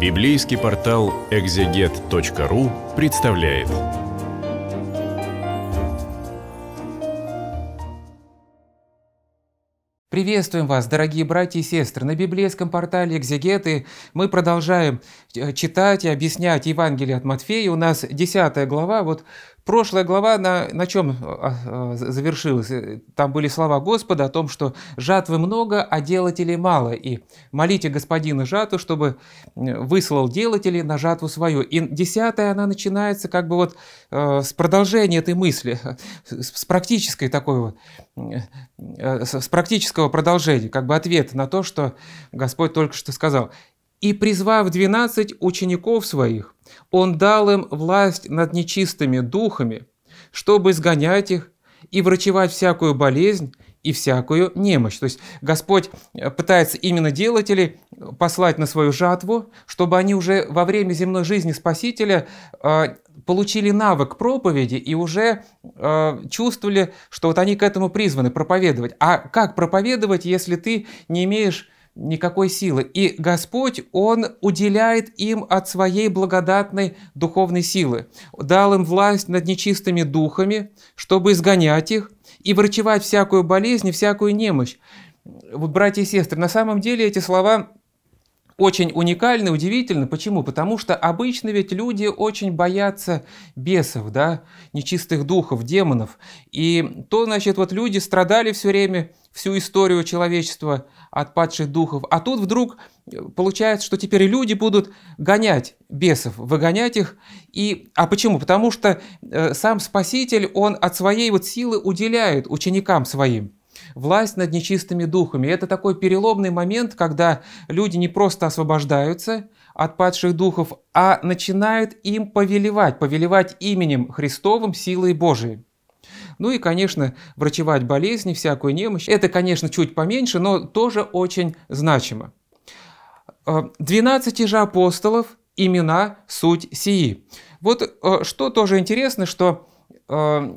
Библейский портал экзегет.ру представляет. Приветствуем вас, дорогие братья и сестры! На библейском портале «Экзегеты» мы продолжаем э, читать и объяснять Евангелие от Матфея. У нас 10 глава, вот Прошлая глава на, на э, чем э, завершилась? Э, там были слова Господа о том, что жатвы много, а делателей мало. И молите Господина жатву, чтобы выслал делателей на жатву свою. И десятая, она начинается как бы вот с продолжения этой мысли, с практической такой вот, с практического продолжения, как бы ответ на то, что Господь только что сказал и, призвав двенадцать учеников своих, он дал им власть над нечистыми духами, чтобы изгонять их и врачевать всякую болезнь и всякую немощь. То есть Господь э, пытается именно делателей послать на свою жатву, чтобы они уже во время земной жизни Спасителя э, получили навык проповеди и уже э, чувствовали, что вот они к этому призваны проповедовать. А как проповедовать, если ты не имеешь никакой силы. И Господь, Он уделяет им от своей благодатной духовной силы. Дал им власть над нечистыми духами, чтобы изгонять их и врачевать всякую болезнь и всякую немощь. Вот, братья и сестры, на самом деле эти слова очень уникальны удивительно. Почему? Потому что обычно ведь люди очень боятся бесов, да, нечистых духов, демонов. И то, значит, вот люди страдали все время, всю историю человечества от падших духов. А тут вдруг э, получается, что теперь люди будут гонять бесов, выгонять их. И, а почему? Потому что э, сам Спаситель, он от своей вот силы уделяет ученикам своим власть над нечистыми духами. это такой переломный момент, когда люди не просто освобождаются от падших духов, а начинают им повелевать, повелевать именем Христовым, силой Божией. Ну и, конечно, врачевать болезни, всякую немощь. Это, конечно, чуть поменьше, но тоже очень значимо. 12 э, же апостолов имена суть сии. Вот э, что тоже интересно, что э,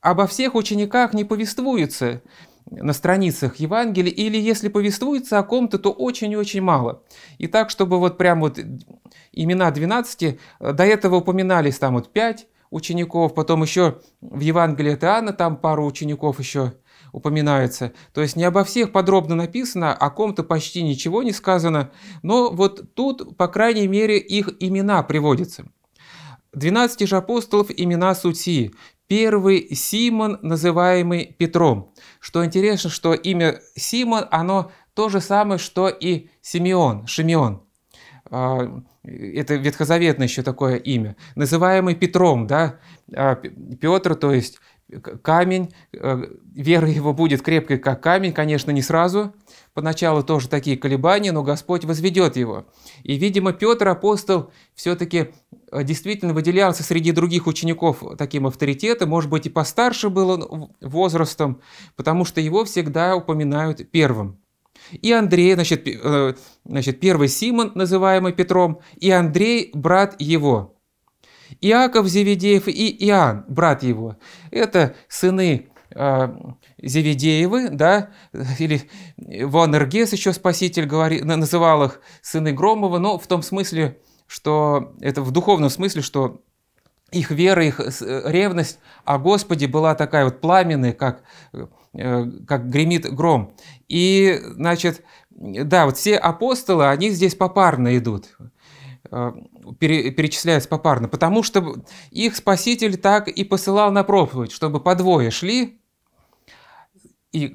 обо всех учениках не повествуется на страницах Евангелия, или если повествуется о ком-то, то очень и очень мало. И так, чтобы вот прям вот имена 12, до этого упоминались там вот 5, учеников, потом еще в Евангелии от Иоанна там пару учеников еще упоминается. То есть не обо всех подробно написано, о ком-то почти ничего не сказано, но вот тут, по крайней мере, их имена приводятся. 12 же апостолов имена сути. Первый Симон, называемый Петром. Что интересно, что имя Симон, оно то же самое, что и Симеон, Шимеон. А, это ветхозаветное еще такое имя, называемый Петром, да, а, Петр, то есть камень, э, вера его будет крепкой, как камень, конечно, не сразу, поначалу тоже такие колебания, но Господь возведет его. И, видимо, Петр, апостол, все-таки э, действительно выделялся среди других учеников таким авторитетом, может быть, и постарше был он возрастом, потому что его всегда упоминают первым. И Андрей, значит, э, значит, первый Симон, называемый Петром, и Андрей, брат его. Иаков Зеведеев и Иоанн, брат его. Это сыны а, Зеведеевы, да, или Вон Эргес еще Спаситель говори, называл их сыны Громова, но в том смысле, что это в духовном смысле, что их вера, их э, ревность о Господе была такая вот пламенная, как, э, как гремит гром. И, значит, да, вот все апостолы, они здесь попарно идут, э, перечисляются попарно, потому что их Спаситель так и посылал на проповедь, чтобы по двое шли, и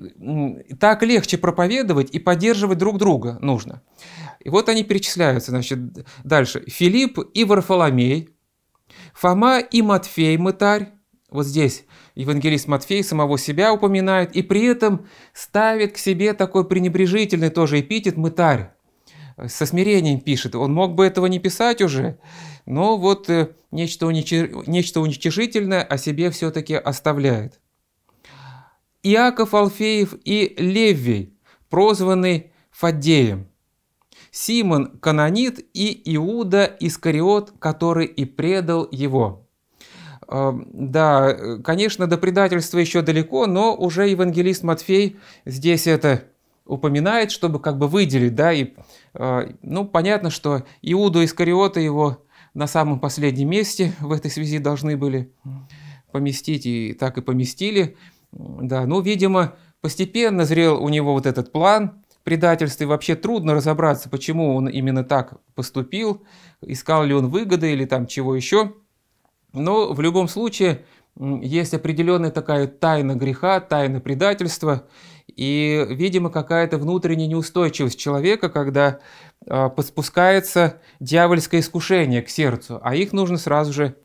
так легче проповедовать и поддерживать друг друга нужно. И вот они перечисляются, значит, дальше. Филипп и Варфоломей, Фома и Матфей Мытарь, вот здесь евангелист Матфей самого себя упоминает и при этом ставит к себе такой пренебрежительный тоже эпитет «мытарь». Со смирением пишет, он мог бы этого не писать уже, но вот э, нечто, уничиж... нечто уничижительное о себе все-таки оставляет. Иаков Алфеев и Левий, прозванный Фаддеем, Симон Канонит и Иуда Искариот, который и предал его – да, э, конечно, до предательства еще далеко, но уже евангелист Матфей здесь это упоминает, чтобы как бы выделить, да, и, а, ну, понятно, что Иуду Искариота его на самом последнем месте в этой связи должны были поместить, и так и поместили, да, ну, видимо, постепенно зрел у него вот этот план предательства, и вообще трудно разобраться, почему он именно так поступил, искал ли он выгоды или там чего еще, но в любом случае есть определенная такая тайна греха, тайна предательства, и, видимо, какая-то внутренняя неустойчивость человека, когда э, подспускается дьявольское искушение к сердцу, а их нужно сразу же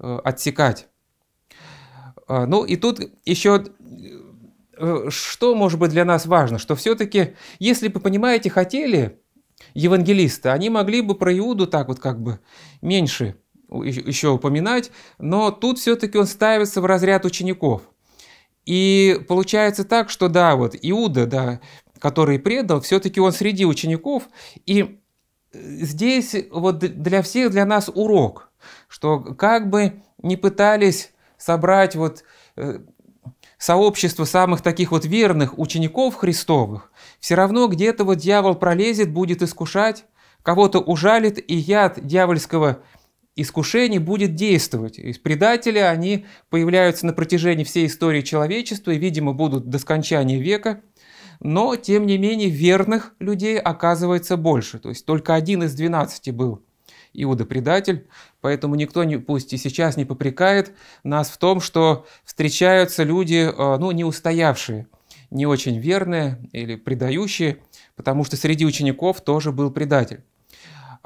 э, отсекать. Э, ну и тут еще э, что может быть для нас важно, что все-таки, если бы, понимаете, хотели евангелисты, они могли бы про Иуду так вот как бы меньше еще упоминать, но тут все-таки он ставится в разряд учеников. И получается так, что да, вот Иуда, да, который предал, все-таки он среди учеников, и э, здесь вот для всех, для нас урок, что как бы не пытались собрать вот э, сообщество самых таких вот верных учеников Христовых, все равно где-то вот дьявол пролезет, будет искушать, кого-то ужалит, и яд дьявольского искушение будет действовать. предатели, они появляются на протяжении всей истории человечества и, видимо, будут до скончания века. Но, тем не менее, верных людей оказывается больше. То есть только один из двенадцати был Иуда-предатель, поэтому никто, не, пусть и сейчас, не попрекает нас в том, что встречаются люди, э, ну, не устоявшие, не очень верные или предающие, потому что среди учеников тоже был предатель.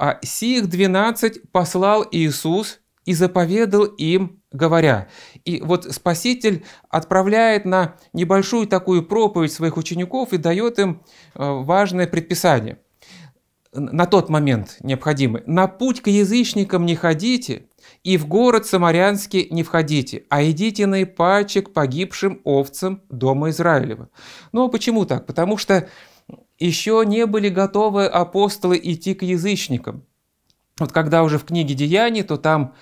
А сих двенадцать послал Иисус и заповедал им, говоря. И вот Спаситель отправляет на небольшую такую проповедь своих учеников и дает им э, важное предписание – на тот момент необходимое: «На путь к язычникам не ходите, и в город Самарянский не входите, а идите наипаче к погибшим овцам дома Израилева». Ну, а почему так? Потому что еще не были готовы апостолы идти к язычникам. Вот когда уже в книге Деяний, то там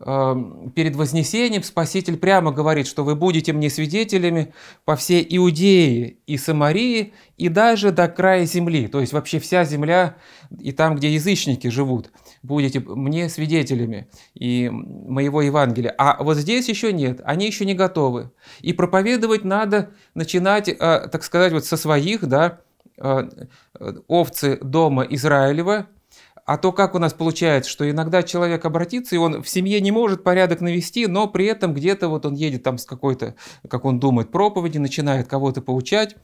эм, перед Вознесением Спаситель прямо говорит, что вы будете мне свидетелями по всей Иудее и Самарии, и даже до края земли, то есть вообще вся земля и там, где язычники живут, будете мне свидетелями и моего Евангелия. А вот здесь еще нет, они еще не готовы. И проповедовать надо начинать, э, так сказать, вот со своих, да, Э, овцы дома Израилева, а то как у нас получается, что иногда человек обратится, и он в семье не может порядок навести, но при этом где-то вот он едет там с какой-то, как он думает, проповеди, начинает кого-то поучать,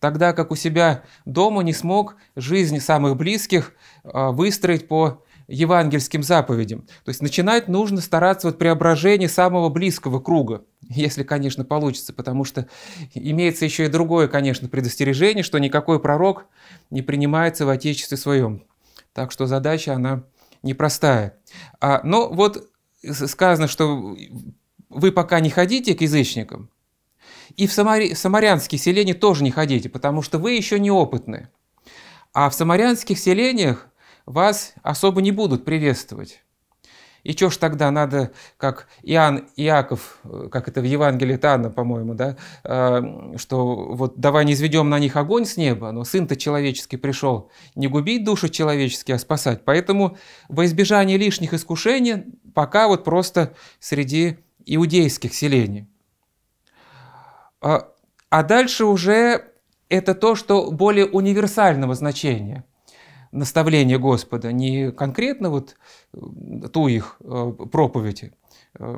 тогда как у себя дома не смог жизнь самых близких э, выстроить по евангельским заповедям. То есть начинать нужно стараться вот преображение самого близкого круга, если, конечно, получится, потому что имеется еще и другое, конечно, предостережение, что никакой пророк не принимается в Отечестве своем. Так что задача, она непростая. А, но вот сказано, что вы пока не ходите к язычникам, и в, самари, в самарянские селения тоже не ходите, потому что вы еще неопытны. А в самарянских селениях вас особо не будут приветствовать. И что ж тогда надо, как Иоанн Иаков, э, как это в Евангелии Танна, по-моему, да, э, что вот давай не изведем на них огонь с неба, но сын-то человеческий пришел не губить души человеческие, а спасать. Поэтому во избежание лишних искушений пока вот просто среди иудейских селений. А, а дальше уже это то, что более универсального значения – наставление Господа, не конкретно вот э, ту их э, проповедь, э,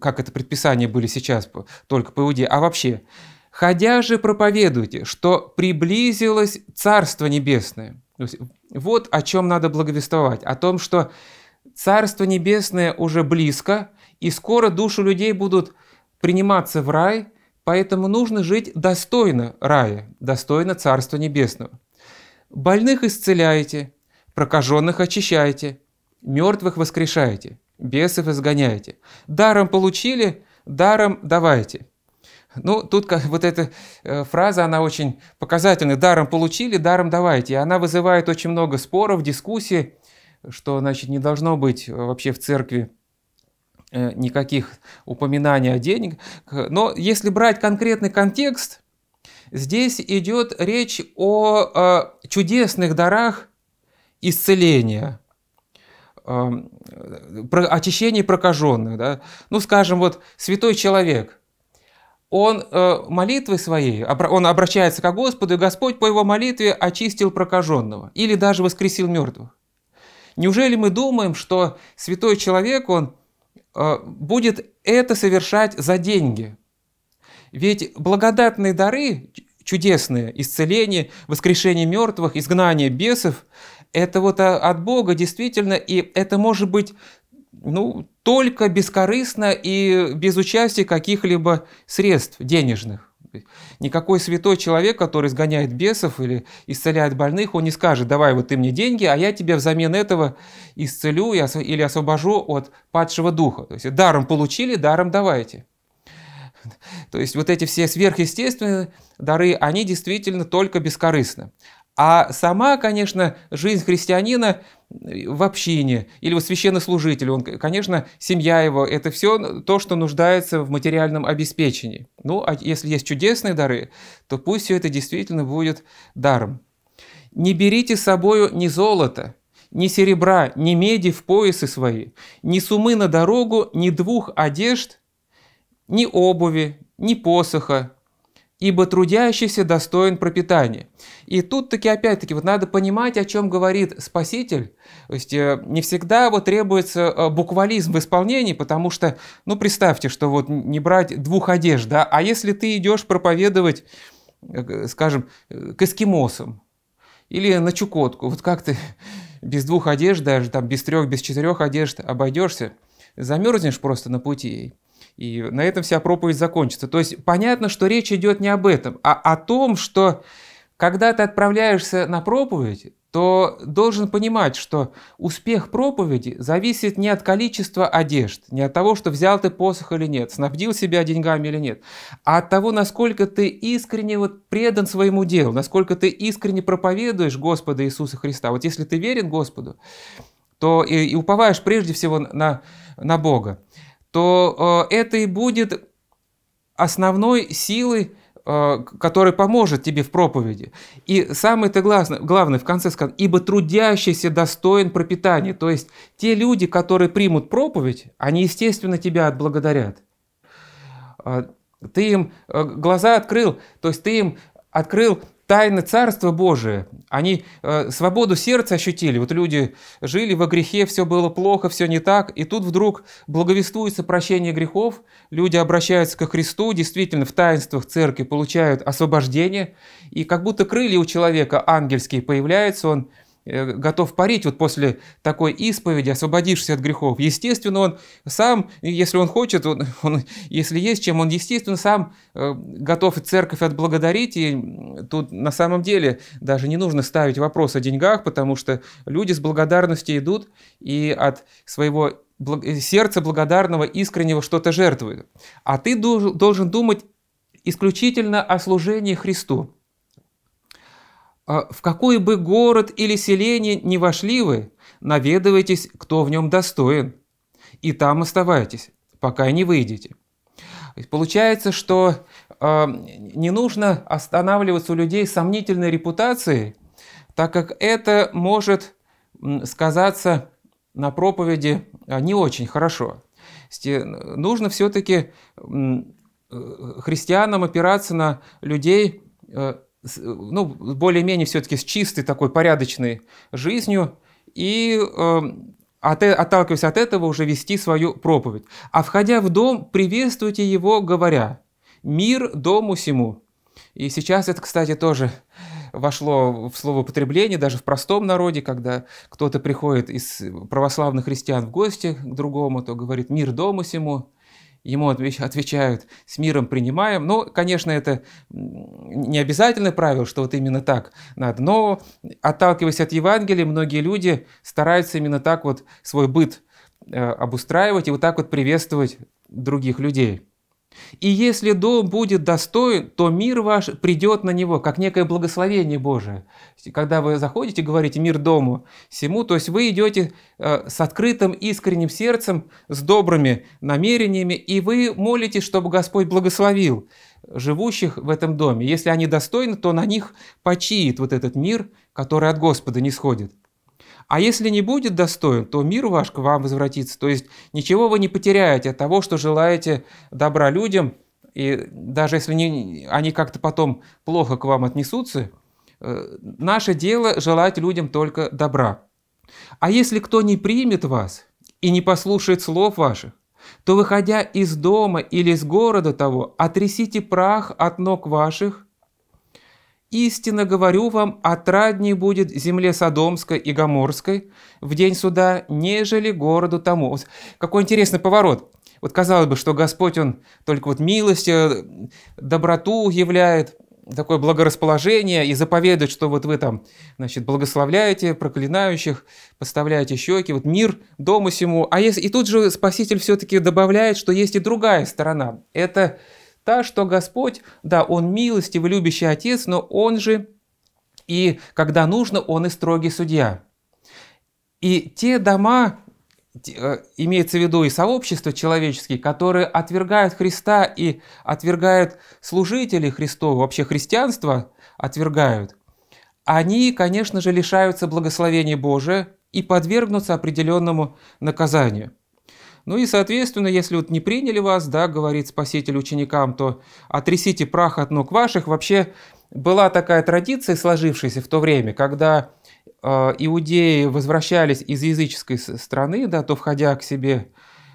как это предписание были сейчас только по Иудее, а вообще. «Ходя же проповедуйте, что приблизилось Царство Небесное». Есть, вот о чем надо благовествовать, о том, что Царство Небесное уже близко, и скоро души людей будут приниматься в рай, поэтому нужно жить достойно рая, достойно Царства Небесного. Больных исцеляете, прокаженных очищаете, мертвых воскрешаете, бесов изгоняете. Даром получили, даром давайте. Ну, тут как, вот эта э, фраза, она очень показательная: Даром получили, даром давайте. И она вызывает очень много споров, дискуссий, что, значит, не должно быть э, вообще в церкви э, никаких упоминаний о денег. Но если брать конкретный контекст – Здесь идет речь о э, чудесных дарах исцеления, эм, про очищении прокаженных. Да? Ну, скажем, вот святой человек, он э, молитвой своей, он обращается к Господу, и Господь по его молитве очистил прокаженного или даже воскресил мертвых. Неужели мы думаем, что святой человек, он э, будет это совершать за деньги – ведь благодатные дары, чудесные, исцеление, воскрешение мертвых, изгнание бесов, это вот а, от Бога действительно, и это может быть ну, только бескорыстно и без участия каких-либо средств денежных. Никакой святой человек, который изгоняет бесов или исцеляет больных, он не скажет, давай вот ты мне деньги, а я тебе взамен этого исцелю или освобожу от падшего духа. То есть даром получили, даром давайте. То есть вот эти все сверхъестественные дары, они действительно только бескорыстны. А сама, конечно, жизнь христианина в общине или вот священнослужитель, он, конечно, семья его, это все то, что нуждается в материальном обеспечении. Ну, а если есть чудесные дары, то пусть все это действительно будет даром. Не берите с собою ни золота ни серебра, ни меди в поясы свои, ни сумы на дорогу, ни двух одежд, ни обуви, ни посоха, ибо трудящийся достоин пропитания. И тут таки опять-таки вот надо понимать, о чем говорит Спаситель. То есть э, не всегда вот требуется э, буквализм в исполнении, потому что, ну представьте, что вот не брать двух одежд, да, а если ты идешь проповедовать, э, скажем, к эскимосам или на Чукотку, вот как ты без двух одежд даже, там без трех, без четырех одежд обойдешься, замерзнешь просто на пути и на этом вся проповедь закончится. То есть понятно, что речь идет не об этом, а о том, что когда ты отправляешься на проповедь, то должен понимать, что успех проповеди зависит не от количества одежд, не от того, что взял ты посох или нет, снабдил себя деньгами или нет, а от того, насколько ты искренне вот предан своему делу, насколько ты искренне проповедуешь Господа Иисуса Христа. Вот если ты верен Господу, то и, и уповаешь прежде всего на, на Бога то э, это и будет основной силой, э, который поможет тебе в проповеди. И самое-то главное, в конце сказано, ибо трудящийся достоин пропитания. То есть те люди, которые примут проповедь, они, естественно, тебя отблагодарят. Э, ты им глаза открыл, то есть ты им открыл тайны Царства Божия. Они э, свободу сердца ощутили. Вот люди жили во грехе, все было плохо, все не так. И тут вдруг благовествуется прощение грехов, люди обращаются ко Христу, действительно в таинствах церкви получают освобождение. И как будто крылья у человека ангельские появляются, он Э, готов парить вот после такой исповеди, освободившись от грехов. Естественно, он сам, если он хочет, он, он, если есть чем, он, естественно, сам э, готов и церковь отблагодарить. И тут на самом деле даже не нужно ставить вопрос о деньгах, потому что люди с благодарностью идут и от своего э, сердца благодарного, искреннего что-то жертвуют. А ты должен думать исключительно о служении Христу. «А в какой бы город или селение не вошли вы, наведывайтесь, кто в нем достоин, и там оставайтесь, пока не выйдете. Получается, что э, не нужно останавливаться у людей с сомнительной репутацией, так как это может сказаться на проповеди а, не очень хорошо. Нужно все-таки э, христианам опираться на людей э, Э, ну, более-менее все-таки с чистой такой порядочной жизнью и э, отталкиваясь от этого уже вести свою проповедь. А входя в дом, приветствуйте его, говоря «Мир дому сему». И сейчас это, кстати, тоже вошло в слово потребление даже в простом народе, когда кто-то приходит из православных христиан в гости к другому, то говорит «мир дому сему», ему отвечают «с миром принимаем». Ну, конечно, это не обязательное правило, что вот именно так надо, но отталкиваясь от Евангелия, многие люди стараются именно так вот свой быт э, обустраивать и вот так вот приветствовать других людей. И если дом будет достоин, то мир ваш придет на него, как некое благословение Божие. Когда вы заходите, говорите «мир дому всему», то есть вы идете э, с открытым искренним сердцем, с добрыми намерениями, и вы молитесь, чтобы Господь благословил живущих в этом доме. Если они достойны, то на них почиет вот этот мир, который от Господа не сходит. А если не будет достоин, то мир ваш к вам возвратится. То есть ничего вы не потеряете от того, что желаете добра людям, и даже если не, они как-то потом плохо к вам отнесутся, э, наше дело желать людям только добра. А если кто не примет вас и не послушает слов ваших, то, выходя из дома или из города того, отрисите прах от ног ваших Истинно говорю вам, отрадней будет земле Содомской и Гоморской в день суда, нежели городу тому». Вот какой интересный поворот. Вот казалось бы, что Господь, Он только вот милость, э, доброту являет, такое благорасположение и заповедует, что вот вы там, значит, благословляете проклинающих, поставляете щеки, вот мир дому всему. А если, и тут же Спаситель все-таки добавляет, что есть и другая сторона. Это так что Господь, да, Он милостивый, любящий Отец, но Он же и, когда нужно, Он и строгий судья. И те дома, э, имеется в виду и сообщества человеческие, которые отвергают Христа и отвергают служителей Христова, вообще христианство отвергают, они, конечно же, лишаются благословения Божия и подвергнутся определенному наказанию. Ну и, соответственно, если вот не приняли вас, да, говорит Спаситель ученикам, то отрисите прах от ног ваших. Вообще была такая традиция, сложившаяся в то время, когда э, иудеи возвращались из языческой страны, да, то входя к себе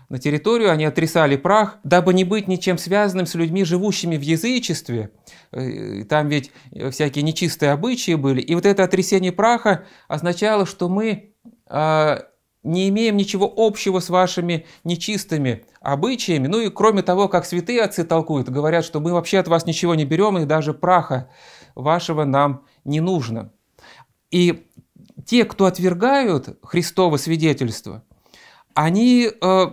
на территорию, они отрисали прах, дабы не быть ничем связанным с людьми, живущими в язычестве. Э, там ведь э, всякие нечистые обычаи были. И вот это отрисение праха означало, что мы э, не имеем ничего общего с вашими нечистыми обычаями. Ну и кроме того, как святые отцы толкуют, говорят, что мы вообще от вас ничего не берем, и даже праха вашего нам не нужно. И те, кто отвергают Христово свидетельство, они э,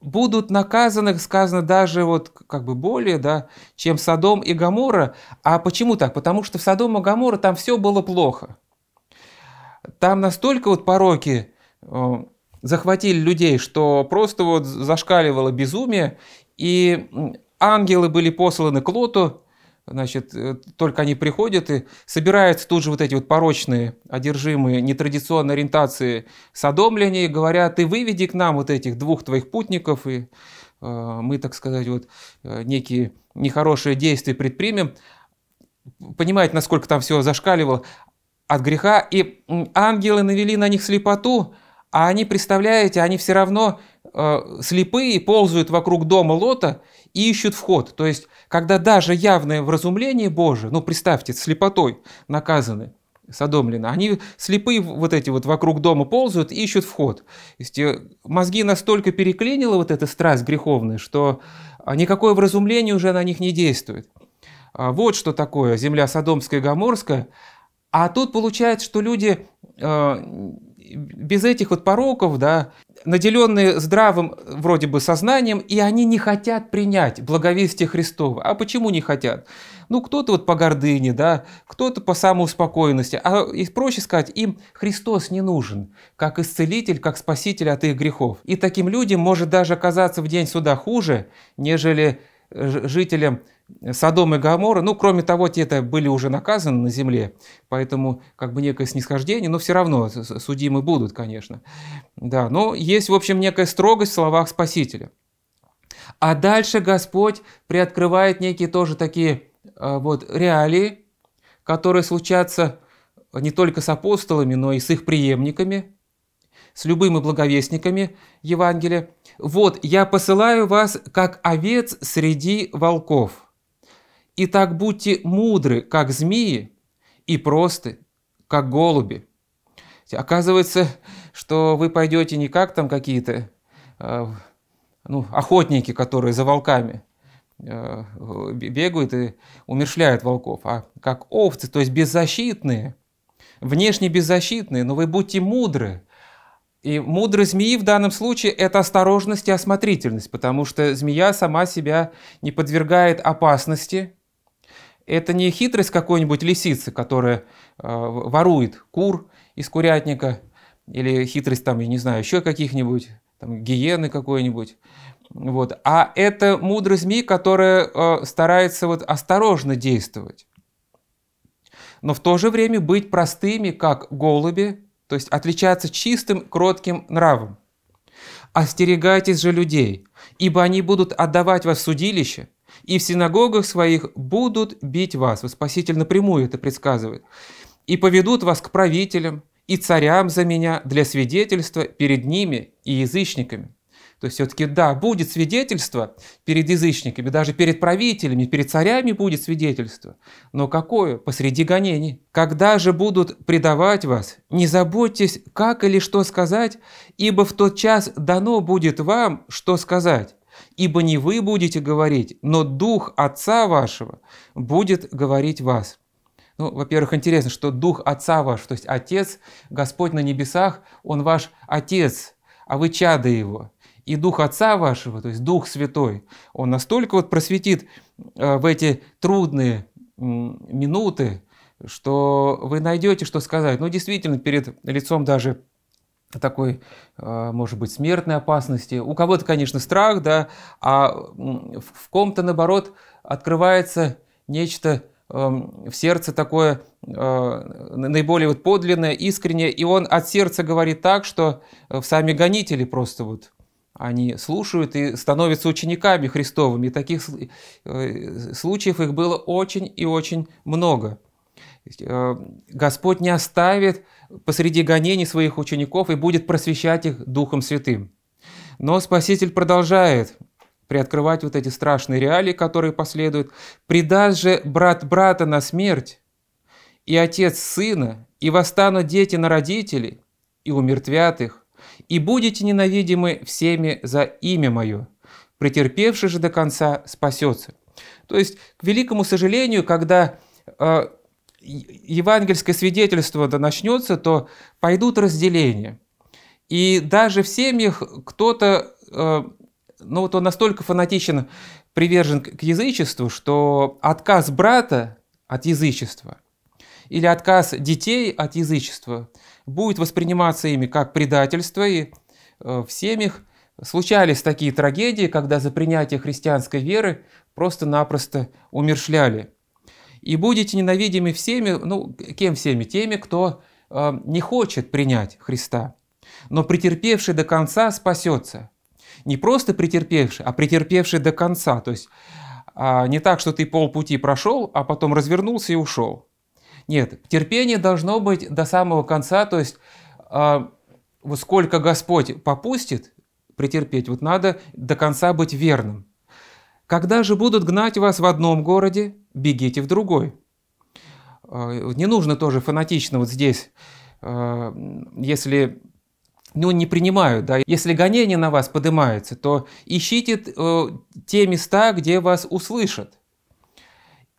будут наказаны, сказано, даже вот как бы более, да, чем садом и Гамора. А почему так? Потому что в Содом и Гамора там все было плохо. Там настолько вот пороки Э, захватили людей, что просто вот зашкаливало безумие, и ангелы были посланы к Лоту, значит, э, только они приходят и собираются тут же вот эти вот порочные, одержимые, нетрадиционной ориентации садомляне и говорят, ты выведи к нам вот этих двух твоих путников, и э, мы, так сказать, вот э, некие нехорошие действия предпримем. Понимаете, насколько там все зашкаливало от греха, и ангелы навели на них слепоту, а они, представляете, они все равно э, слепые, ползают вокруг дома Лота и ищут вход. То есть, когда даже явное вразумление Божие, ну, представьте, слепотой наказаны, содомлены, они слепые вот эти вот вокруг дома ползают и ищут вход. То есть, э, мозги настолько переклинила вот эта страсть греховная, что а, никакое вразумление уже на них не действует. А, вот что такое земля Содомская и Гоморская. А тут получается, что люди э, без этих вот пороков, да, наделенные здравым вроде бы сознанием, и они не хотят принять благовестие Христова. А почему не хотят? Ну, кто-то вот по гордыне, да, кто-то по самоуспокоенности. А и проще сказать, им Христос не нужен, как исцелитель, как спаситель от их грехов. И таким людям может даже оказаться в день суда хуже, нежели жителям Содом и Гамора, ну, кроме того, те-то были уже наказаны на земле, поэтому как бы некое снисхождение, но все равно судимы будут, конечно. Да, но есть, в общем, некая строгость в словах Спасителя. А дальше Господь приоткрывает некие тоже такие а, вот реалии, которые случатся не только с апостолами, но и с их преемниками, с любыми благовестниками Евангелия. «Вот, я посылаю вас, как овец среди волков». Итак, будьте мудры, как змеи, и просты, как голуби. Оказывается, что вы пойдете не как там какие-то э, ну, охотники, которые за волками э, бегают и умершляют волков, а как овцы, то есть беззащитные, внешне беззащитные, но вы будьте мудры. И мудрость змеи в данном случае – это осторожность и осмотрительность, потому что змея сама себя не подвергает опасности – это не хитрость какой-нибудь лисицы, которая э, ворует кур из курятника, или хитрость там, я не знаю, еще каких-нибудь, там, гиены какой-нибудь. Вот. А это мудрый змей, который э, старается вот осторожно действовать, но в то же время быть простыми, как голуби, то есть отличаться чистым, кротким нравом. «Остерегайтесь же людей, ибо они будут отдавать вас в судилище, и в синагогах своих будут бить вас». Вот Спаситель напрямую это предсказывает. «И поведут вас к правителям и царям за меня для свидетельства перед ними и язычниками». То есть все-таки, да, будет свидетельство перед язычниками, даже перед правителями, перед царями будет свидетельство. Но какое? Посреди гонений. Когда же будут предавать вас, не заботьтесь, как или что сказать, ибо в тот час дано будет вам, что сказать ибо не вы будете говорить, но Дух Отца вашего будет говорить вас». Ну, во-первых, интересно, что Дух Отца ваш, то есть Отец, Господь на небесах, Он ваш Отец, а вы чады Его. И Дух Отца вашего, то есть Дух Святой, Он настолько вот просветит э, в эти трудные минуты, что вы найдете, что сказать. Ну, действительно, перед лицом даже такой, э, может быть, смертной опасности. У кого-то, конечно, страх, да, а в ком-то, наоборот, открывается нечто эм, в сердце такое э, наиболее вот подлинное, искреннее, и он от сердца говорит так, что э, сами гонители просто вот они слушают и становятся учениками Христовыми. таких случаев их было очень и очень много. Господь не оставит посреди гонений своих учеников и будет просвещать их Духом Святым. Но Спаситель продолжает приоткрывать вот эти страшные реалии, которые последуют. «Предаст же брат брата на смерть, и отец сына, и восстанут дети на родителей, и умертвят их, и будете ненавидимы всеми за имя Мое. Претерпевший же до конца спасется». То есть, к великому сожалению, когда э, евангельское свидетельство да начнется, то пойдут разделения. И даже в семьях кто-то, э, ну вот он настолько фанатичен, привержен к язычеству, что отказ брата от язычества или отказ детей от язычества будет восприниматься ими как предательство, и э, в семьях случались такие трагедии, когда за принятие христианской веры просто-напросто умершляли и будете ненавидимы всеми, ну, кем всеми? Теми, кто э, не хочет принять Христа. Но претерпевший до конца спасется. Не просто претерпевший, а претерпевший до конца. То есть э, не так, что ты полпути прошел, а потом развернулся и ушел. Нет, терпение должно быть до самого конца, то есть э, вот сколько Господь попустит претерпеть, вот надо до конца быть верным. Когда же будут гнать вас в одном городе, бегите в другой. Э, не нужно тоже фанатично вот здесь, э, если ну, не принимают, да, если гонение на вас поднимается, то ищите э, те места, где вас услышат.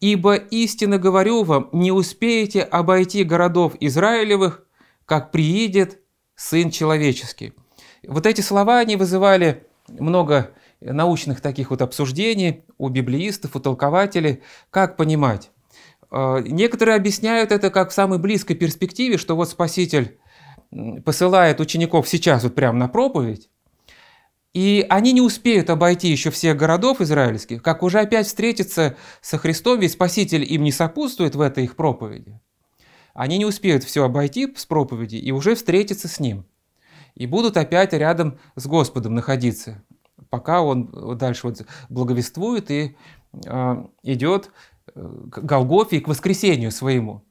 Ибо истинно говорю вам, не успеете обойти городов Израилевых, как приедет Сын Человеческий. Вот эти слова, они вызывали много научных таких вот обсуждений у библеистов, у толкователей, как понимать. Э, некоторые объясняют это как в самой близкой перспективе, что вот Спаситель посылает учеников сейчас вот прямо на проповедь, и они не успеют обойти еще всех городов израильских, как уже опять встретиться со Христом, ведь Спаситель им не сопутствует в этой их проповеди. Они не успеют все обойти с проповеди и уже встретиться с Ним. И будут опять рядом с Господом находиться пока он дальше вот благовествует и а, идет э, к Голгофе и к воскресению своему.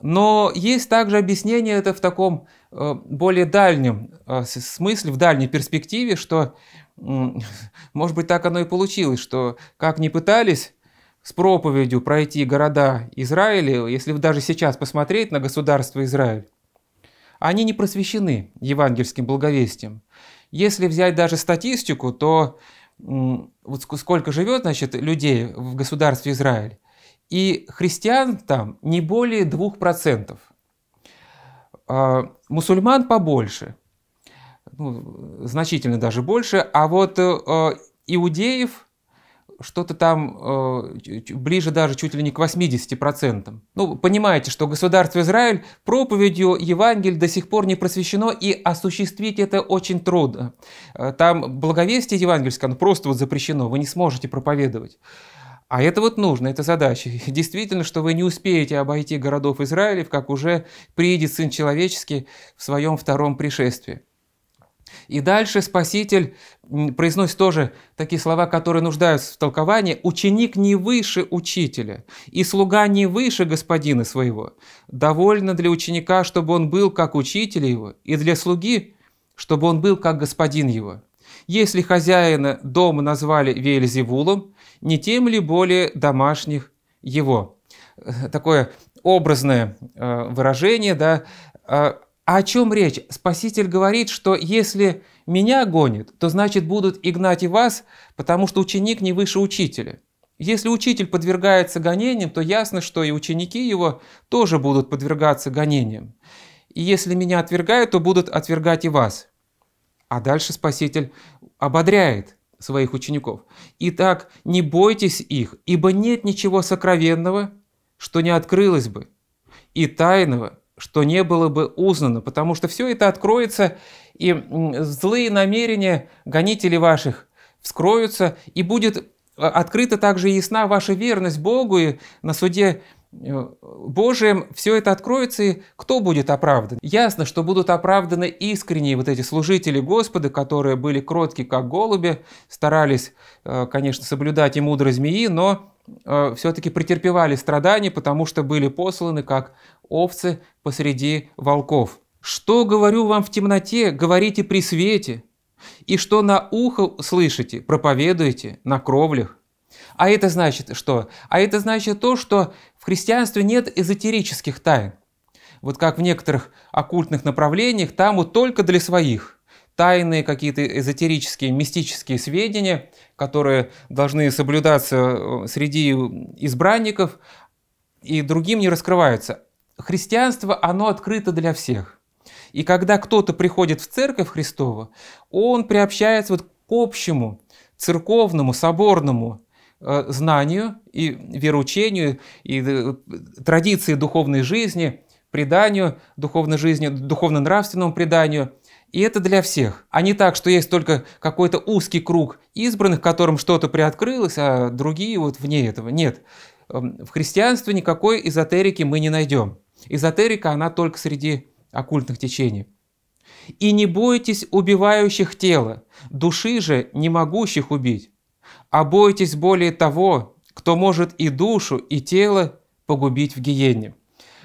Но есть также объяснение это в таком э, более дальнем э, смысле, в дальней перспективе, что, может быть, так оно и получилось, что как ни пытались с проповедью пройти города Израиля, если даже сейчас посмотреть на государство Израиль, они не просвещены евангельским благовестием. Если взять даже статистику, то вот сколько живет, значит, людей в государстве Израиль, и христиан там не более 2%. А мусульман побольше, ну, значительно даже больше, а вот э, иудеев что-то там э, ближе даже чуть ли не к 80%. Ну, понимаете, что государство Израиль проповедью Евангелия до сих пор не просвещено, и осуществить это очень трудно. Э, там благовестие евангельское, оно просто вот запрещено, вы не сможете проповедовать. А это вот нужно, это задача. Действительно, что вы не успеете обойти городов Израилев, как уже приедет Сын Человеческий в своем втором пришествии. И дальше Спаситель произносит тоже такие слова, которые нуждаются в толковании. «Ученик не выше учителя, и слуга не выше господина своего. Довольно для ученика, чтобы он был как учитель его, и для слуги, чтобы он был как господин его». Если хозяина дома назвали Вельзевулом, не тем ли более домашних его? Э, такое образное э, выражение, да, а а о чем речь? Спаситель говорит, что если меня гонит, то значит будут и гнать и вас, потому что ученик не выше учителя. Если учитель подвергается гонениям, то ясно, что и ученики его тоже будут подвергаться гонениям. И если меня отвергают, то будут отвергать и вас. А дальше Спаситель ободряет своих учеников. Итак, не бойтесь их, ибо нет ничего сокровенного, что не открылось бы, и тайного, что не было бы узнано, потому что все это откроется, и злые намерения гонителей ваших вскроются, и будет а, открыта также ясна ваша верность Богу, и на суде Э, Божиим все это откроется, и кто будет оправдан? Ясно, что будут оправданы искренние вот эти служители Господа, которые были кротки, как голуби, старались, э, конечно, соблюдать и мудрость змеи, но э, все-таки претерпевали страдания, потому что были посланы как овцы посреди волков. «Что говорю вам в темноте, говорите при свете, и что на ухо слышите, проповедуйте на кровлях». А это значит что? А это значит то, что в христианстве нет эзотерических тайн. Вот как в некоторых оккультных направлениях, там вот только для своих тайные какие-то эзотерические, мистические сведения, которые должны соблюдаться э, среди избранников и другим не раскрываются. Христианство, оно открыто для всех. И когда кто-то приходит в церковь Христова, он приобщается вот к общему церковному, соборному Э, знанию и вероучению, и э, традиции духовной жизни, преданию духовной жизни, духовно-нравственному преданию. И это для всех, а не так, что есть только какой-то узкий круг избранных, которым что-то приоткрылось, а другие вот вне этого. Нет, эм, в христианстве никакой эзотерики мы не найдем. Эзотерика, она только среди оккультных течений. «И не бойтесь убивающих тела, души же не могущих убить, а бойтесь более того, кто может и душу, и тело погубить в гиене».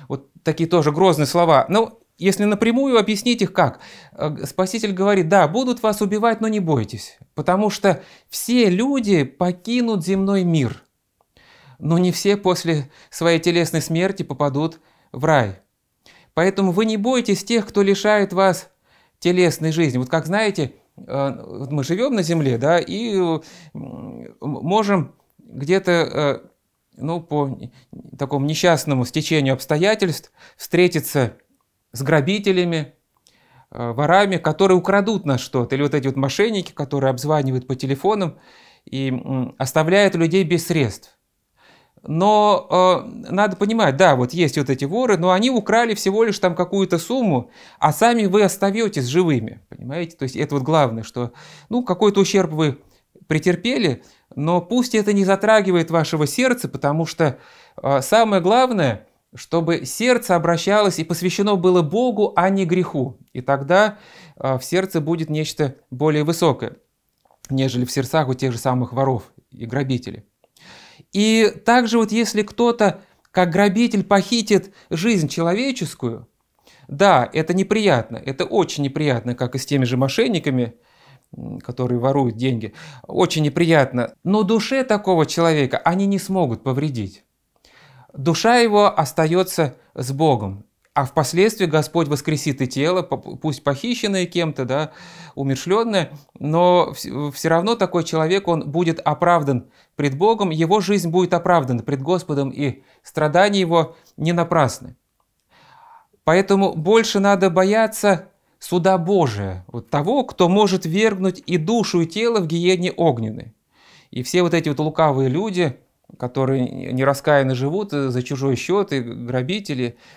Вот такие тоже грозные слова. Ну, если напрямую объяснить их как? Э, Спаситель говорит, да, будут вас убивать, но не бойтесь, потому что все люди покинут земной мир, но не все после своей телесной смерти попадут в рай. Поэтому вы не бойтесь тех, кто лишает вас телесной жизни. Вот как знаете, Э, мы живем на Земле, да, и можем где-то, э, ну, по такому несчастному стечению обстоятельств встретиться с грабителями, э, ворами, которые украдут нас что-то, или вот эти вот мошенники, которые обзванивают по телефонам и оставляют людей без средств. Но э, надо понимать, да, вот есть вот эти воры, но они украли всего лишь там какую-то сумму, а сами вы остаетесь живыми, понимаете? То есть это вот главное, что, ну, какой-то ущерб вы претерпели, но пусть это не затрагивает вашего сердца, потому что э, самое главное, чтобы сердце обращалось и посвящено было Богу, а не греху. И тогда э, в сердце будет нечто более высокое, нежели в сердцах у тех же самых воров и грабителей. И также вот если кто-то, как грабитель, похитит жизнь человеческую, да, это неприятно, это очень неприятно, как и с теми же мошенниками, которые воруют деньги, очень неприятно. Но душе такого человека они не смогут повредить. Душа его остается с Богом а впоследствии Господь воскресит и тело, пусть похищенное кем-то, да, умершленное, но все равно такой человек, он будет оправдан пред Богом, его жизнь будет оправдана пред Господом, и страдания его не напрасны. Поэтому больше надо бояться суда Божия, вот того, кто может вергнуть и душу, и тело в гиене огненной. И все вот эти вот лукавые люди, которые не раскаянно живут э, за чужой счет, и грабители –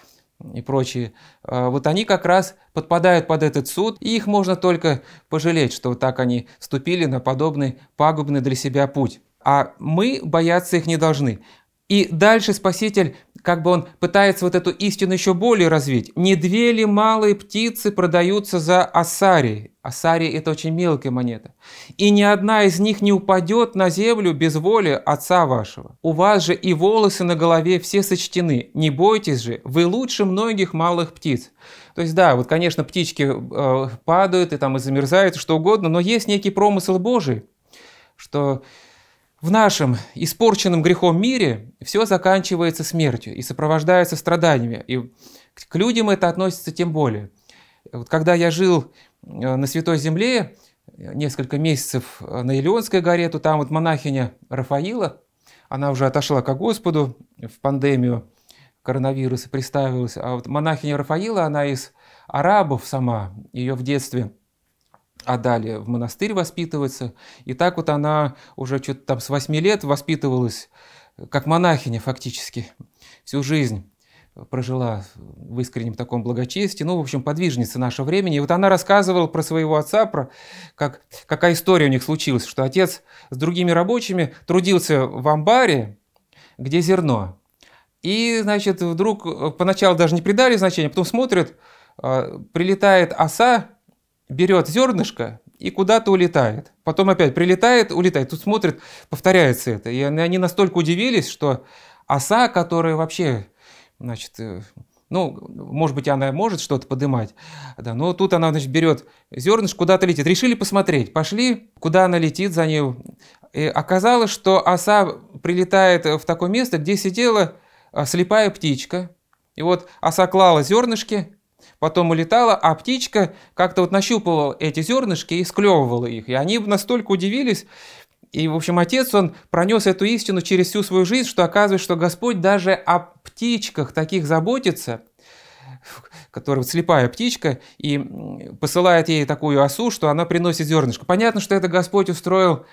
и прочие, а вот они как раз подпадают под этот суд, и их можно только пожалеть, что вот так они вступили на подобный пагубный для себя путь. А мы бояться их не должны. И дальше Спаситель, как бы он пытается вот эту истину еще более развить. Не две ли малые птицы продаются за асари? Асари – это очень мелкая монета. И ни одна из них не упадет на землю без воли отца вашего. У вас же и волосы на голове все сочтены. Не бойтесь же, вы лучше многих малых птиц. То есть да, вот, конечно, птички э, падают и там и замерзают, что угодно, но есть некий промысл Божий, что в нашем испорченном грехом мире все заканчивается смертью и сопровождается страданиями. И к людям это относится тем более. Вот когда я жил э, на Святой Земле несколько месяцев э, на Илионской горе, то там вот монахиня Рафаила, она уже отошла к Господу в пандемию коронавируса, представилась, А вот монахиня Рафаила, она из арабов сама, ее в детстве – а далее в монастырь воспитываться. И так вот она уже что-то там с 8 лет воспитывалась, э, как монахиня фактически, всю жизнь прожила в искреннем таком благочестии, ну, в общем, подвижница нашего времени. И вот она рассказывала про своего отца, про как, какая история у них случилась, что отец с другими рабочими трудился в амбаре, где зерно. И, значит, вдруг э, поначалу даже не придали значения, а потом смотрят, э, прилетает оса берет зернышко и куда-то улетает. Потом опять прилетает, улетает, тут смотрит, повторяется это. И они настолько удивились, что оса, которая вообще, значит, э, ну, может быть, она может что-то подымать, да, но тут она, значит, берет зернышко, куда-то летит. Решили посмотреть, пошли, куда она летит за ней. И оказалось, что оса прилетает в такое место, где сидела а, слепая птичка. И вот оса клала зернышки, потом улетала, а птичка как-то вот нащупывала эти зернышки и склевывала их. И они настолько удивились, и, в общем, отец, он пронес эту истину через всю свою жизнь, что оказывается, что Господь даже о птичках таких заботится, которая слепая птичка, и посылает ей такую осу, что она приносит зернышко. Понятно, что это Господь устроил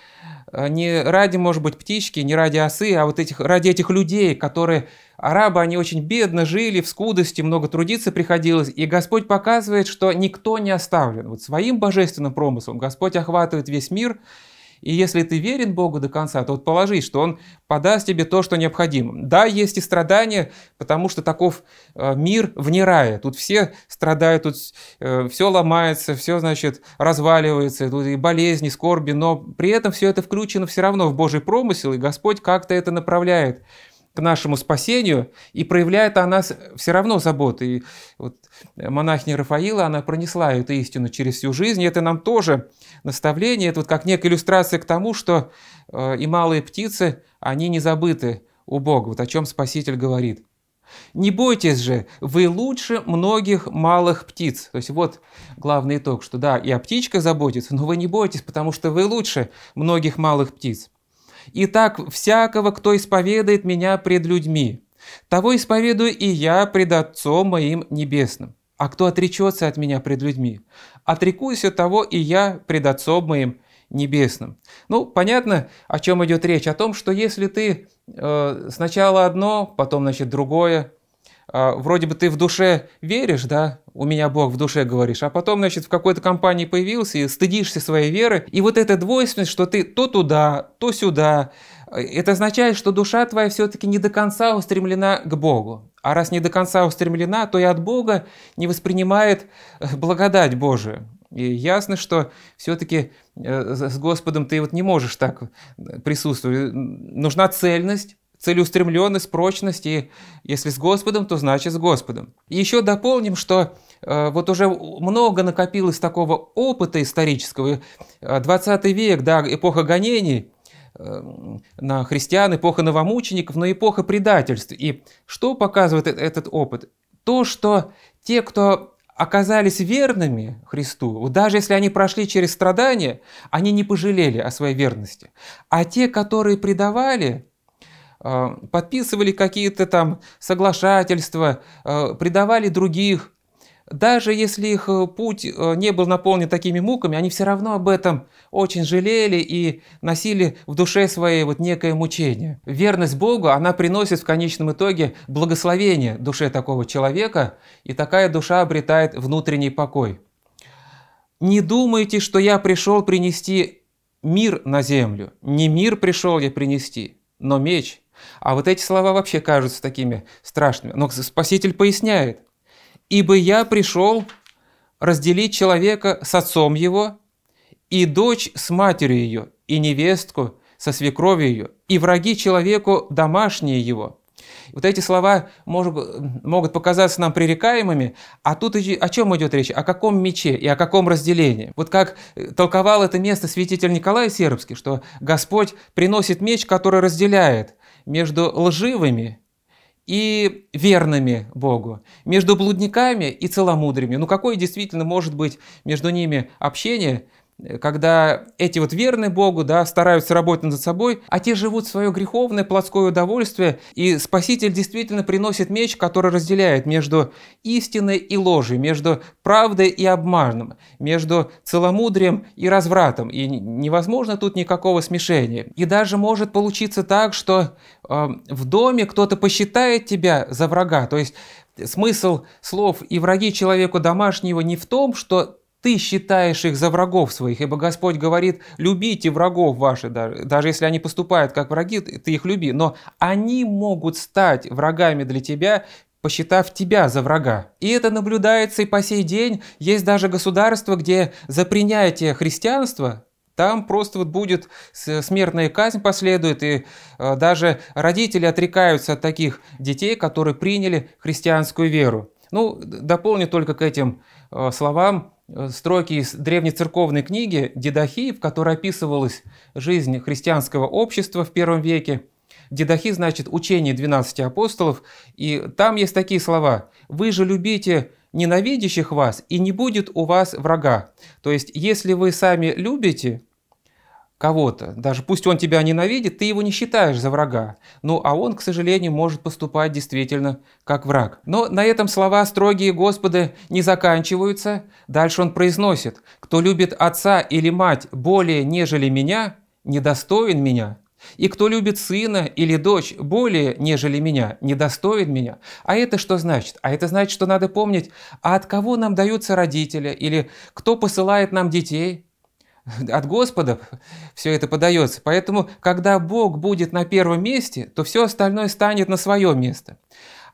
э, не ради, может быть, птички, не ради осы, а вот этих, ради этих людей, которые, арабы, они очень бедно жили, в скудости, много трудиться приходилось, и Господь показывает, что никто не оставлен. Вот своим божественным промыслом Господь охватывает весь мир, и если ты верен Богу до конца, то вот положись, что Он подаст тебе то, что необходимо. Да, есть и страдания, потому что таков э, мир вне рая. Тут все страдают, тут э, все ломается, все, значит, разваливается, тут и болезни, скорби, но при этом все это включено все равно в Божий промысел, и Господь как-то это направляет к нашему спасению, и проявляет о нас все равно заботу. И вот монахиня Рафаила, она пронесла эту истину через всю жизнь, и это нам тоже наставление, это вот как некая иллюстрация к тому, что э, и малые птицы, они не забыты у Бога, вот о чем Спаситель говорит. Не бойтесь же, вы лучше многих малых птиц. То есть вот главный итог, что да, и о птичках заботится, но вы не бойтесь, потому что вы лучше многих малых птиц и так всякого, кто исповедает меня пред людьми, того исповедую и я пред Отцом моим небесным. А кто отречется от меня пред людьми, отрекусь от того и я пред Отцом моим небесным. Ну, понятно, о чем идет речь? О том, что если ты э, сначала одно, потом, значит, другое, а, вроде бы ты в душе веришь, да, у меня Бог в душе говоришь, а потом, значит, в какой-то компании появился и стыдишься своей веры. И вот эта двойственность, что ты то туда, то сюда, э, это означает, что душа твоя все-таки не до конца устремлена к Богу. А раз не до конца устремлена, то и от Бога не воспринимает э, благодать Божию. И ясно, что все-таки э, с Господом ты вот не можешь так присутствовать. Нужна цельность, целеустремленность, прочность, и если с Господом, то значит с Господом. Еще дополним, что э, вот уже много накопилось такого опыта исторического. 20 э, век, да, эпоха гонений э, на христиан, эпоха новомучеников, но эпоха предательств. И что показывает э, этот опыт? То, что те, кто оказались верными Христу, даже если они прошли через страдания, они не пожалели о своей верности. А те, которые предавали, а, подписывали какие-то там соглашательства, а, предавали других. Даже если их э, путь э, не был наполнен такими муками, они все равно об этом очень жалели и носили в душе своей вот некое мучение. Верность Богу, она приносит в конечном итоге благословение душе такого человека, и такая душа обретает внутренний покой. «Не думайте, что я пришел принести мир на землю. Не мир пришел я принести, но меч, а вот эти слова вообще кажутся такими страшными. Но Спаситель поясняет, «Ибо я пришел разделить человека с отцом его, и дочь с матерью ее, и невестку со свекровью ее, и враги человеку домашние его». Вот эти слова может, могут показаться нам пререкаемыми, а тут о чем идет речь? О каком мече и о каком разделении? Вот как толковал это место святитель Николай Сербский, что Господь приносит меч, который разделяет между лживыми и верными Богу, между блудниками и целомудрыми. Ну какое действительно может быть между ними общение, когда эти вот верные Богу, да, стараются работать над собой, а те живут свое греховное плотское удовольствие, и Спаситель действительно приносит меч, который разделяет между истиной и ложью, между правдой и обманом, между целомудрием и развратом, и невозможно тут никакого смешения. И даже может получиться так, что э, в доме кто-то посчитает тебя за врага, то есть Смысл слов «и враги человеку домашнего» не в том, что ты считаешь их за врагов своих, ибо Господь говорит, любите врагов ваши, даже, если они поступают как враги, ты их люби, но они могут стать врагами для тебя, посчитав тебя за врага. И это наблюдается и по сей день. Есть даже государства, где за принятие христианства там просто вот будет смертная казнь последует, и э, даже родители отрекаются от таких детей, которые приняли христианскую веру. Ну, дополню только к этим Э, словам э, строки из древней церковной книги Дедахи, в которой описывалась жизнь христианского общества в первом веке. Дедахи значит «учение 12 апостолов», и там есть такие слова «Вы же любите ненавидящих вас, и не будет у вас врага». То есть, если вы сами любите, кого-то, даже пусть он тебя ненавидит, ты его не считаешь за врага. Ну а он, к сожалению, может поступать действительно как враг. Но на этом слова строгие Господа не заканчиваются. Дальше он произносит, кто любит отца или мать более, нежели меня, недостоин меня. И кто любит сына или дочь более, нежели меня, недостоин меня. А это что значит? А это значит, что надо помнить, а от кого нам даются родители, или кто посылает нам детей, от Господа все это подается. Поэтому, когда Бог будет на первом месте, то все остальное станет на свое место.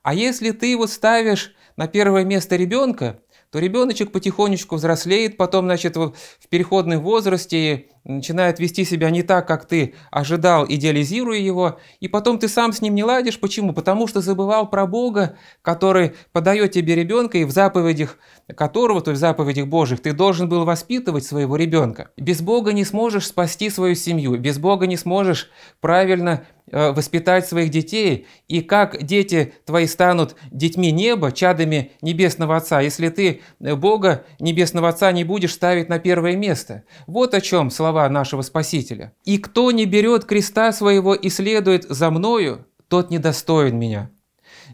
А если ты вот ставишь на первое место ребенка, то ребеночек потихонечку взрослеет, потом, значит, в переходном возрасте начинает вести себя не так, как ты ожидал, идеализируя его, и потом ты сам с ним не ладишь. Почему? Потому что забывал про Бога, который подает тебе ребенка, и в заповедях которого, то есть в заповедях Божьих, ты должен был воспитывать своего ребенка. Без Бога не сможешь спасти свою семью, без Бога не сможешь правильно э, воспитать своих детей, и как дети твои станут детьми неба, чадами Небесного Отца, если ты Бога Небесного Отца не будешь ставить на первое место. Вот о чем слова слова нашего Спасителя. «И кто не берет креста своего и следует за мною, тот недостоин меня.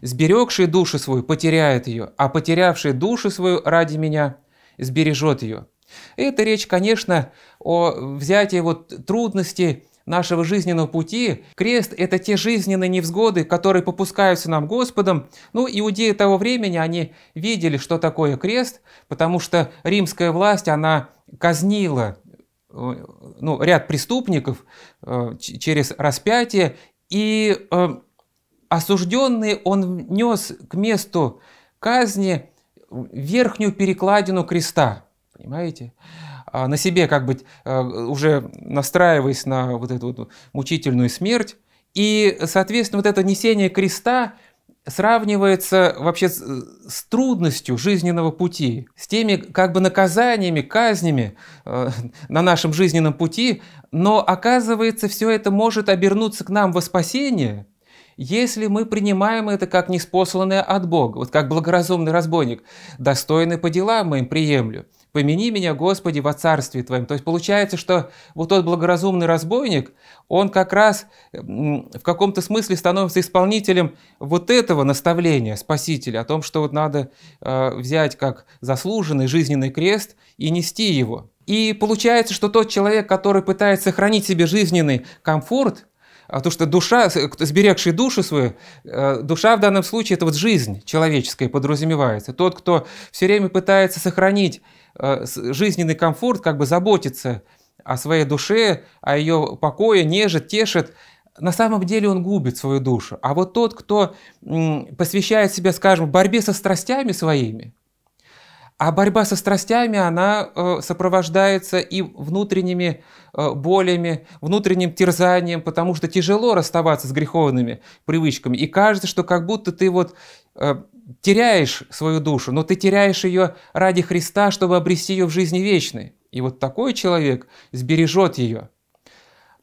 Сберегший душу свою потеряет ее, а потерявший душу свою ради меня сбережет ее». Это речь, конечно, о взятии вот трудностей нашего жизненного пути. Крест – это те жизненные невзгоды, которые попускаются нам Господом. Ну, иудеи того времени, они видели, что такое крест, потому что римская власть, она казнила ну, ряд преступников э, через распятие, и э, осужденный он нес к месту казни верхнюю перекладину креста, понимаете? А на себе как бы э, уже настраиваясь на вот эту вот мучительную смерть, и, соответственно, вот это несение креста сравнивается вообще с, с трудностью жизненного пути, с теми как бы наказаниями, казнями э, на нашем жизненном пути, но оказывается, все это может обернуться к нам во спасение, если мы принимаем это как неспосланное от Бога, вот как благоразумный разбойник, достойный по делам моим приемлю. «Помяни меня, Господи, во царстве Твоем». То есть получается, что вот тот благоразумный разбойник, он как раз в каком-то смысле становится исполнителем вот этого наставления Спасителя о том, что вот надо э, взять как заслуженный жизненный крест и нести его. И получается, что тот человек, который пытается сохранить себе жизненный комфорт, Потому а, что душа, сберегший душу свою, э, душа в данном случае – это вот жизнь человеческая подразумевается. Тот, кто все время пытается сохранить Э, жизненный комфорт, как бы заботится о своей душе, о ее покое, нежит, тешит, на самом деле он губит свою душу. А вот тот, кто посвящает себя, скажем, борьбе со страстями своими, а борьба со страстями, она э, сопровождается и внутренними э, болями, внутренним терзанием, потому что тяжело расставаться с греховными привычками. И кажется, что как будто ты вот Э, теряешь свою душу, но ты теряешь ее ради Христа, чтобы обрести ее в жизни вечной. И вот такой человек сбережет ее.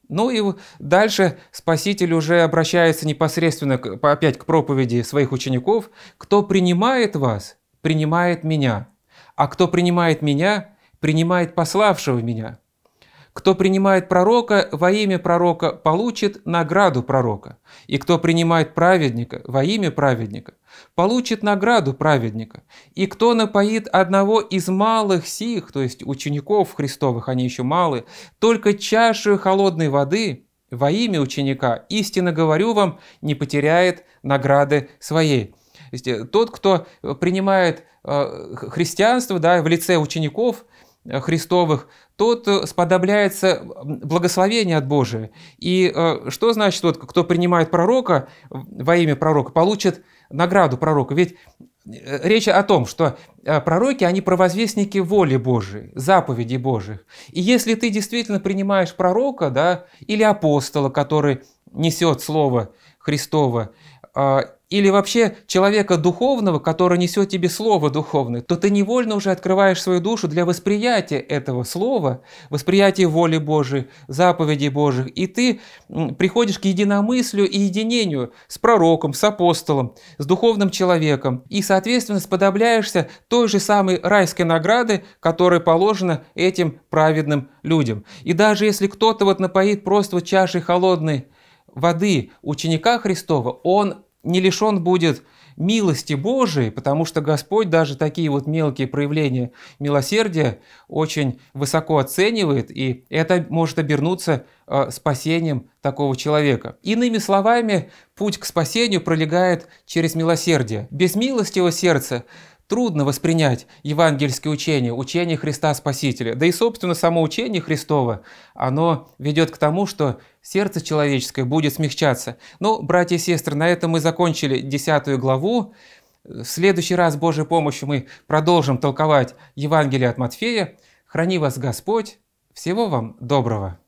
Ну и дальше Спаситель уже обращается непосредственно опять к проповеди своих учеников. «Кто принимает вас, принимает меня, а кто принимает меня, принимает пославшего меня. Кто принимает пророка, во имя пророка получит награду пророка, и кто принимает праведника, во имя праведника получит награду праведника. И кто напоит одного из малых сих, то есть учеников Христовых, они еще малы, только чашу холодной воды во имя ученика, истинно говорю вам, не потеряет награды своей. То есть э, тот, кто принимает э, христианство да, в лице учеников э, Христовых, тот э, сподобляется благословение от Божия. И э, что значит, вот, кто принимает пророка во имя пророка, получит награду пророка? Ведь э, речь о том, что пророки, они провозвестники воли Божией, заповеди Божьих. И если ты действительно принимаешь пророка да, или апостола, который несет слово Христово, или вообще человека духовного, который несет тебе слово духовное, то ты невольно уже открываешь свою душу для восприятия этого слова, восприятия воли Божией, заповедей Божьих, и ты приходишь к единомыслию и единению с пророком, с апостолом, с духовным человеком, и, соответственно, сподобляешься той же самой райской награды, которая положена этим праведным людям. И даже если кто-то вот напоит просто вот чашей холодной воды ученика Христова, он не лишен будет милости Божией, потому что Господь даже такие вот мелкие проявления милосердия очень высоко оценивает, и это может обернуться э, спасением такого человека. Иными словами, путь к спасению пролегает через милосердие. Без милостивого сердца Трудно воспринять евангельские учения, учение Христа Спасителя. Да и, собственно, само учение Христова, оно ведет к тому, что сердце человеческое будет смягчаться. Ну, братья и сестры, на этом мы закончили десятую главу. В следующий раз, Божьей помощью, мы продолжим толковать Евангелие от Матфея. Храни вас Господь! Всего вам доброго!